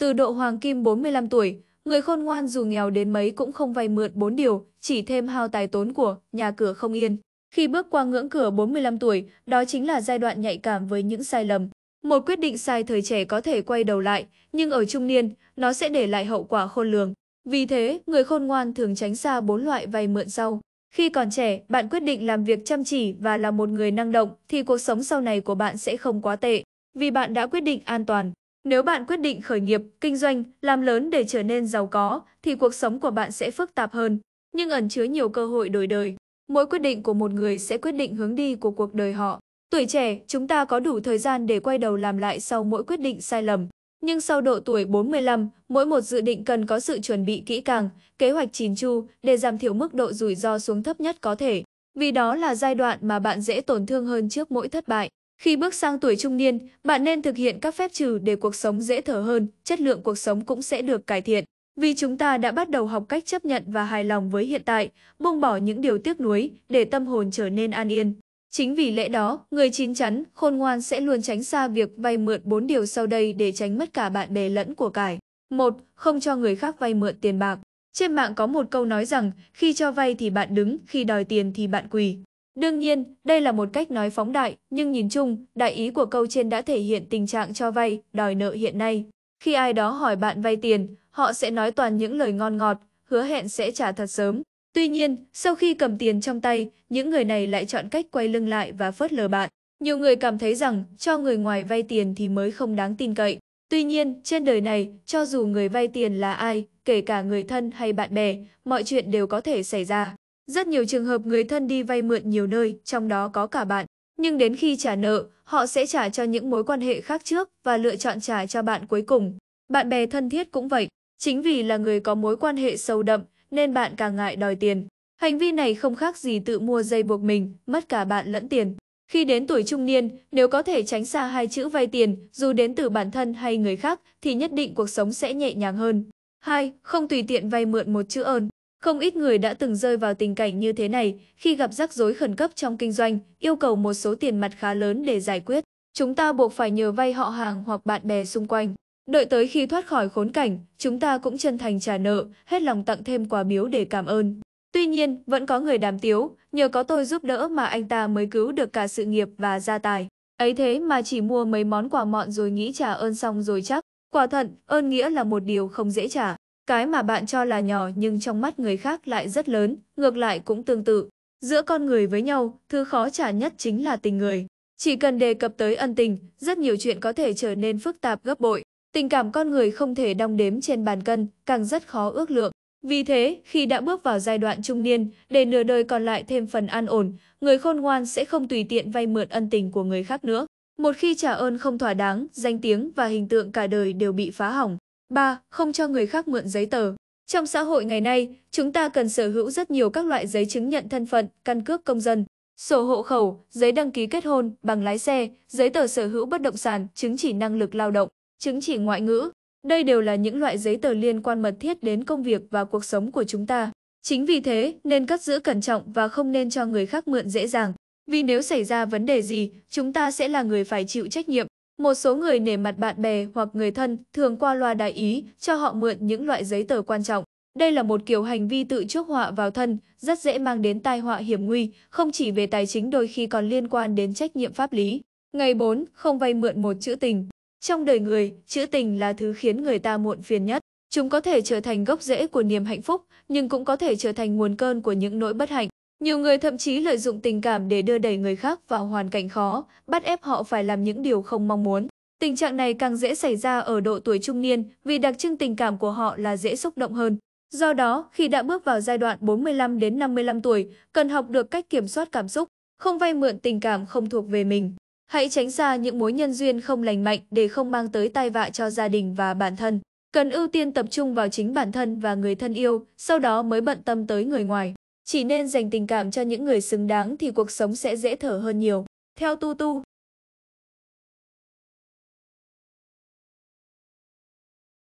Từ độ hoàng kim 45 tuổi, người khôn ngoan dù nghèo đến mấy cũng không vay mượn bốn điều, chỉ thêm hao tài tốn của, nhà cửa không yên. Khi bước qua ngưỡng cửa 45 tuổi, đó chính là giai đoạn nhạy cảm với những sai lầm. Một quyết định sai thời trẻ có thể quay đầu lại, nhưng ở trung niên, nó sẽ để lại hậu quả khôn lường. Vì thế, người khôn ngoan thường tránh xa bốn loại vay mượn sau. Khi còn trẻ, bạn quyết định làm việc chăm chỉ và là một người năng động, thì cuộc sống sau này của bạn sẽ không quá tệ, vì bạn đã quyết định an toàn. Nếu bạn quyết định khởi nghiệp, kinh doanh, làm lớn để trở nên giàu có, thì cuộc sống của bạn sẽ phức tạp hơn, nhưng ẩn chứa nhiều cơ hội đổi đời. Mỗi quyết định của một người sẽ quyết định hướng đi của cuộc đời họ. Tuổi trẻ, chúng ta có đủ thời gian để quay đầu làm lại sau mỗi quyết định sai lầm. Nhưng sau độ tuổi 45, mỗi một dự định cần có sự chuẩn bị kỹ càng, kế hoạch chín chu để giảm thiểu mức độ rủi ro xuống thấp nhất có thể. Vì đó là giai đoạn mà bạn dễ tổn thương hơn trước mỗi thất bại. Khi bước sang tuổi trung niên, bạn nên thực hiện các phép trừ để cuộc sống dễ thở hơn, chất lượng cuộc sống cũng sẽ được cải thiện. Vì chúng ta đã bắt đầu học cách chấp nhận và hài lòng với hiện tại, buông bỏ những điều tiếc nuối để tâm hồn trở nên an yên. Chính vì lẽ đó, người chín chắn, khôn ngoan sẽ luôn tránh xa việc vay mượn bốn điều sau đây để tránh mất cả bạn bè lẫn của cải. một, Không cho người khác vay mượn tiền bạc. Trên mạng có một câu nói rằng, khi cho vay thì bạn đứng, khi đòi tiền thì bạn quỳ. Đương nhiên, đây là một cách nói phóng đại, nhưng nhìn chung, đại ý của câu trên đã thể hiện tình trạng cho vay, đòi nợ hiện nay. Khi ai đó hỏi bạn vay tiền, họ sẽ nói toàn những lời ngon ngọt, hứa hẹn sẽ trả thật sớm. Tuy nhiên, sau khi cầm tiền trong tay, những người này lại chọn cách quay lưng lại và phớt lờ bạn. Nhiều người cảm thấy rằng cho người ngoài vay tiền thì mới không đáng tin cậy. Tuy nhiên, trên đời này, cho dù người vay tiền là ai, kể cả người thân hay bạn bè, mọi chuyện đều có thể xảy ra. Rất nhiều trường hợp người thân đi vay mượn nhiều nơi, trong đó có cả bạn. Nhưng đến khi trả nợ, họ sẽ trả cho những mối quan hệ khác trước và lựa chọn trả cho bạn cuối cùng. Bạn bè thân thiết cũng vậy. Chính vì là người có mối quan hệ sâu đậm nên bạn càng ngại đòi tiền. Hành vi này không khác gì tự mua dây buộc mình, mất cả bạn lẫn tiền. Khi đến tuổi trung niên, nếu có thể tránh xa hai chữ vay tiền, dù đến từ bản thân hay người khác, thì nhất định cuộc sống sẽ nhẹ nhàng hơn. 2. Không tùy tiện vay mượn một chữ ơn. Không ít người đã từng rơi vào tình cảnh như thế này khi gặp rắc rối khẩn cấp trong kinh doanh, yêu cầu một số tiền mặt khá lớn để giải quyết. Chúng ta buộc phải nhờ vay họ hàng hoặc bạn bè xung quanh. Đợi tới khi thoát khỏi khốn cảnh, chúng ta cũng chân thành trả nợ, hết lòng tặng thêm quà biếu để cảm ơn. Tuy nhiên, vẫn có người đàm tiếu, nhờ có tôi giúp đỡ mà anh ta mới cứu được cả sự nghiệp và gia tài. Ấy thế mà chỉ mua mấy món quà mọn rồi nghĩ trả ơn xong rồi chắc. Quả thận, ơn nghĩa là một điều không dễ trả. Cái mà bạn cho là nhỏ nhưng trong mắt người khác lại rất lớn, ngược lại cũng tương tự. Giữa con người với nhau, thứ khó trả nhất chính là tình người. Chỉ cần đề cập tới ân tình, rất nhiều chuyện có thể trở nên phức tạp gấp bội. Tình cảm con người không thể đong đếm trên bàn cân, càng rất khó ước lượng. Vì thế, khi đã bước vào giai đoạn trung niên, để nửa đời còn lại thêm phần an ổn, người khôn ngoan sẽ không tùy tiện vay mượn ân tình của người khác nữa. Một khi trả ơn không thỏa đáng, danh tiếng và hình tượng cả đời đều bị phá hỏng. 3. Không cho người khác mượn giấy tờ. Trong xã hội ngày nay, chúng ta cần sở hữu rất nhiều các loại giấy chứng nhận thân phận, căn cước công dân, sổ hộ khẩu, giấy đăng ký kết hôn, bằng lái xe, giấy tờ sở hữu bất động sản, chứng chỉ năng lực lao động, chứng chỉ ngoại ngữ. Đây đều là những loại giấy tờ liên quan mật thiết đến công việc và cuộc sống của chúng ta. Chính vì thế, nên cất giữ cẩn trọng và không nên cho người khác mượn dễ dàng. Vì nếu xảy ra vấn đề gì, chúng ta sẽ là người phải chịu trách nhiệm. Một số người nể mặt bạn bè hoặc người thân thường qua loa đại ý cho họ mượn những loại giấy tờ quan trọng. Đây là một kiểu hành vi tự chuốc họa vào thân, rất dễ mang đến tai họa hiểm nguy, không chỉ về tài chính đôi khi còn liên quan đến trách nhiệm pháp lý. Ngày 4. Không vay mượn một chữ tình Trong đời người, chữ tình là thứ khiến người ta muộn phiền nhất. Chúng có thể trở thành gốc rễ của niềm hạnh phúc, nhưng cũng có thể trở thành nguồn cơn của những nỗi bất hạnh. Nhiều người thậm chí lợi dụng tình cảm để đưa đẩy người khác vào hoàn cảnh khó, bắt ép họ phải làm những điều không mong muốn. Tình trạng này càng dễ xảy ra ở độ tuổi trung niên vì đặc trưng tình cảm của họ là dễ xúc động hơn. Do đó, khi đã bước vào giai đoạn 45 đến 55 tuổi, cần học được cách kiểm soát cảm xúc, không vay mượn tình cảm không thuộc về mình. Hãy tránh xa những mối nhân duyên không lành mạnh để không mang tới tai vạ cho gia đình và bản thân. Cần ưu tiên tập trung vào chính bản thân và người thân yêu, sau đó mới bận tâm tới người ngoài. Chỉ nên dành tình cảm cho những người xứng đáng thì cuộc sống sẽ dễ thở hơn nhiều. Theo Tu Tu,